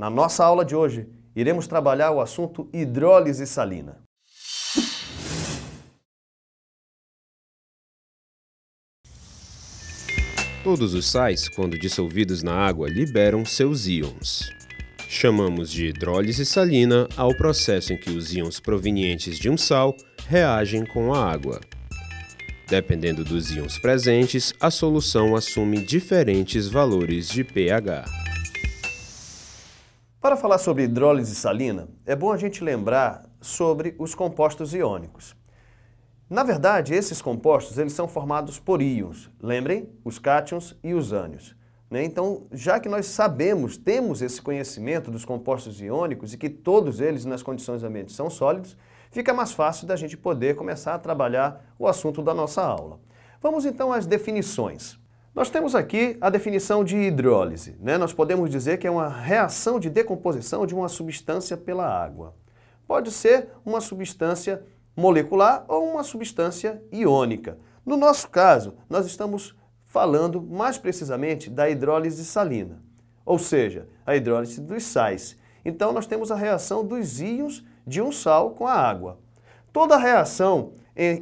Na nossa aula de hoje, iremos trabalhar o assunto hidrólise salina. Todos os sais, quando dissolvidos na água, liberam seus íons. Chamamos de hidrólise salina ao processo em que os íons provenientes de um sal reagem com a água. Dependendo dos íons presentes, a solução assume diferentes valores de pH. Para falar sobre hidrólise salina, é bom a gente lembrar sobre os compostos iônicos. Na verdade, esses compostos eles são formados por íons, lembrem? Os cátions e os ânions. Né? Então, já que nós sabemos, temos esse conhecimento dos compostos iônicos e que todos eles, nas condições ambientes, são sólidos, fica mais fácil da gente poder começar a trabalhar o assunto da nossa aula. Vamos então às definições. Nós temos aqui a definição de hidrólise. Né? Nós podemos dizer que é uma reação de decomposição de uma substância pela água. Pode ser uma substância molecular ou uma substância iônica. No nosso caso, nós estamos falando mais precisamente da hidrólise salina, ou seja, a hidrólise dos sais. Então, nós temos a reação dos íons de um sal com a água. Toda reação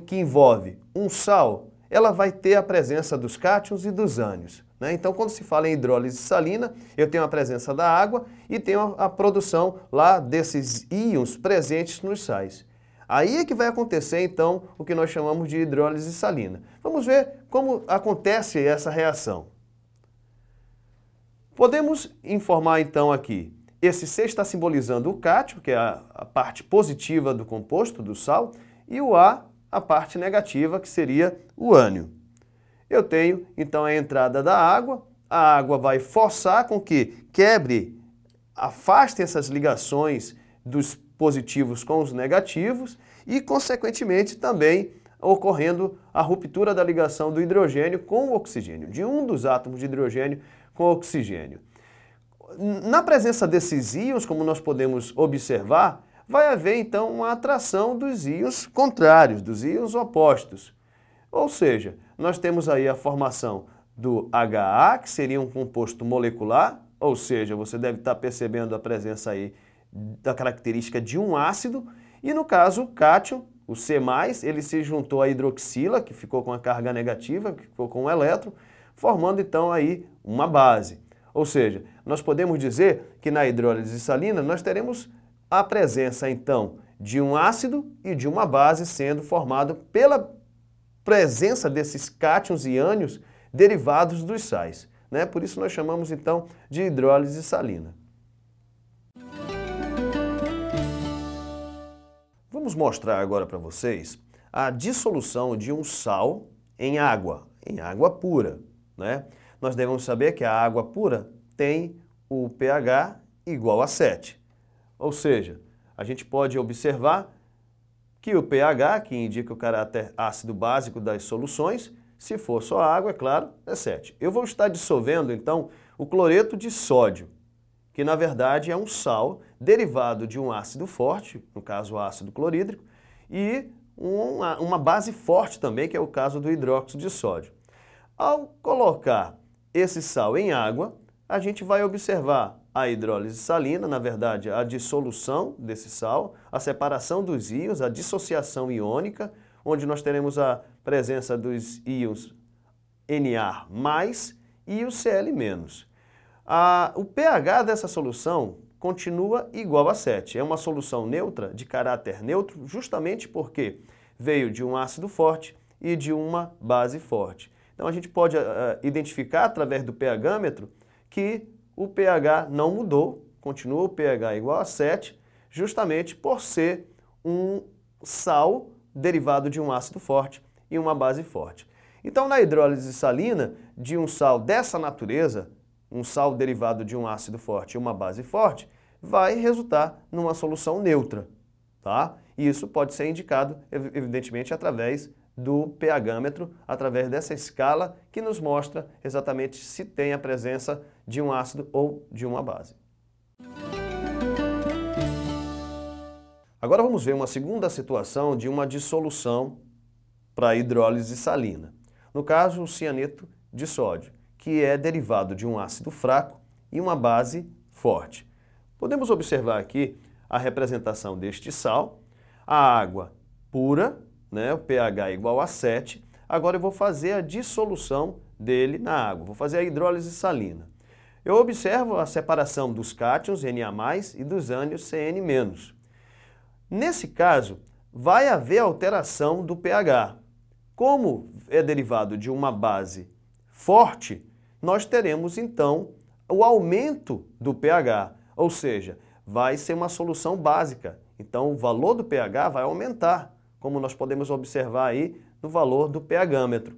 que envolve um sal ela vai ter a presença dos cátions e dos ânions. Né? Então, quando se fala em hidrólise salina, eu tenho a presença da água e tenho a, a produção lá desses íons presentes nos sais. Aí é que vai acontecer, então, o que nós chamamos de hidrólise salina. Vamos ver como acontece essa reação. Podemos informar, então, aqui. Esse C está simbolizando o cátion, que é a, a parte positiva do composto, do sal, e o A a parte negativa, que seria o ânion. Eu tenho, então, a entrada da água, a água vai forçar com que quebre, afaste essas ligações dos positivos com os negativos e, consequentemente, também ocorrendo a ruptura da ligação do hidrogênio com o oxigênio, de um dos átomos de hidrogênio com o oxigênio. Na presença desses íons, como nós podemos observar, vai haver então uma atração dos íons contrários, dos íons opostos. Ou seja, nós temos aí a formação do HA, que seria um composto molecular, ou seja, você deve estar percebendo a presença aí da característica de um ácido, e no caso, o cátion, o C+, ele se juntou à hidroxila, que ficou com a carga negativa, que ficou com o elétron, formando então aí uma base. Ou seja, nós podemos dizer que na hidrólise salina nós teremos a presença, então, de um ácido e de uma base sendo formado pela presença desses cátions e ânions derivados dos sais. Né? Por isso nós chamamos, então, de hidrólise salina. Vamos mostrar agora para vocês a dissolução de um sal em água, em água pura. Né? Nós devemos saber que a água pura tem o pH igual a 7. Ou seja, a gente pode observar que o pH, que indica o caráter ácido básico das soluções, se for só água, é claro, é 7. Eu vou estar dissolvendo, então, o cloreto de sódio, que na verdade é um sal derivado de um ácido forte, no caso o ácido clorídrico, e uma, uma base forte também, que é o caso do hidróxido de sódio. Ao colocar esse sal em água, a gente vai observar a hidrólise salina, na verdade, a dissolução desse sal, a separação dos íons, a dissociação iônica, onde nós teremos a presença dos íons Na- e o Cl-. A, o pH dessa solução continua igual a 7. É uma solução neutra, de caráter neutro, justamente porque veio de um ácido forte e de uma base forte. Então a gente pode uh, identificar através do pHmetro que o pH não mudou, continua o pH igual a 7, justamente por ser um sal derivado de um ácido forte e uma base forte. Então, na hidrólise salina de um sal dessa natureza, um sal derivado de um ácido forte e uma base forte, vai resultar numa solução neutra, tá? E isso pode ser indicado, evidentemente, através do pH-metro através dessa escala que nos mostra exatamente se tem a presença de um ácido ou de uma base. Agora vamos ver uma segunda situação de uma dissolução para hidrólise salina. No caso, o cianeto de sódio, que é derivado de um ácido fraco e uma base forte. Podemos observar aqui a representação deste sal, a água pura né, o pH é igual a 7, agora eu vou fazer a dissolução dele na água, vou fazer a hidrólise salina. Eu observo a separação dos cátions Na+, e dos ânions Cn-. Nesse caso, vai haver alteração do pH. Como é derivado de uma base forte, nós teremos então o aumento do pH, ou seja, vai ser uma solução básica. Então o valor do pH vai aumentar como nós podemos observar aí no valor do pHmetro.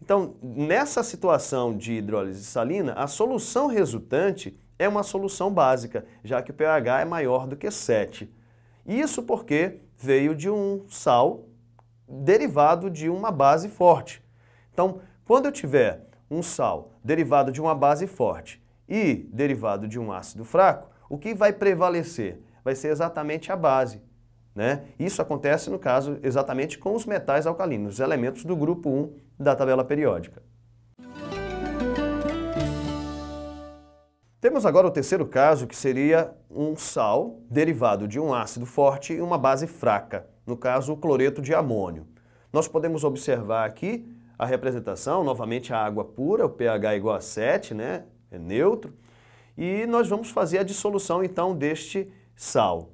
Então, nessa situação de hidrólise salina, a solução resultante é uma solução básica, já que o pH é maior do que 7. Isso porque veio de um sal derivado de uma base forte. Então, quando eu tiver um sal derivado de uma base forte e derivado de um ácido fraco, o que vai prevalecer? Vai ser exatamente a base, né? Isso acontece, no caso, exatamente com os metais alcalinos, os elementos do grupo 1 da tabela periódica. Temos agora o terceiro caso, que seria um sal derivado de um ácido forte e uma base fraca, no caso, o cloreto de amônio. Nós podemos observar aqui a representação, novamente a água pura, o pH é igual a 7, né? é neutro, e nós vamos fazer a dissolução então deste sal.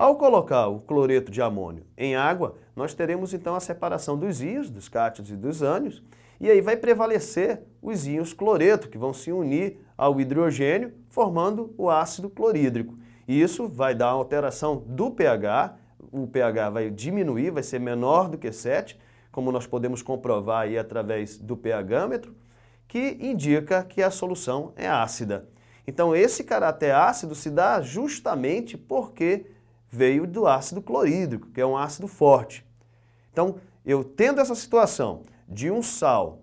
Ao colocar o cloreto de amônio em água, nós teremos então a separação dos íons, dos cátions e dos ânions, e aí vai prevalecer os íons cloreto, que vão se unir ao hidrogênio, formando o ácido clorídrico. E isso vai dar uma alteração do pH, o pH vai diminuir, vai ser menor do que 7, como nós podemos comprovar aí através do pHmetro, que indica que a solução é ácida. Então esse caráter ácido se dá justamente porque veio do ácido clorídrico, que é um ácido forte. Então, eu tendo essa situação de um sal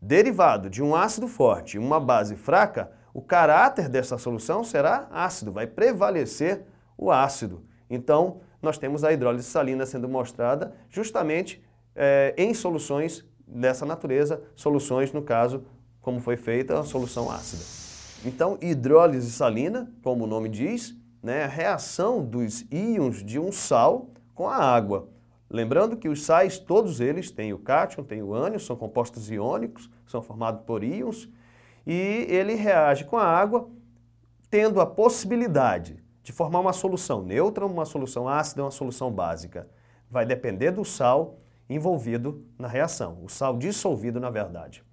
derivado de um ácido forte e uma base fraca, o caráter dessa solução será ácido, vai prevalecer o ácido. Então, nós temos a hidrólise salina sendo mostrada justamente é, em soluções dessa natureza, soluções, no caso, como foi feita, a solução ácida. Então, hidrólise salina, como o nome diz, né, a reação dos íons de um sal com a água. Lembrando que os sais, todos eles, têm o cátion, têm o ânion, são compostos iônicos, são formados por íons, e ele reage com a água tendo a possibilidade de formar uma solução neutra, uma solução ácida, uma solução básica. Vai depender do sal envolvido na reação, o sal dissolvido na verdade.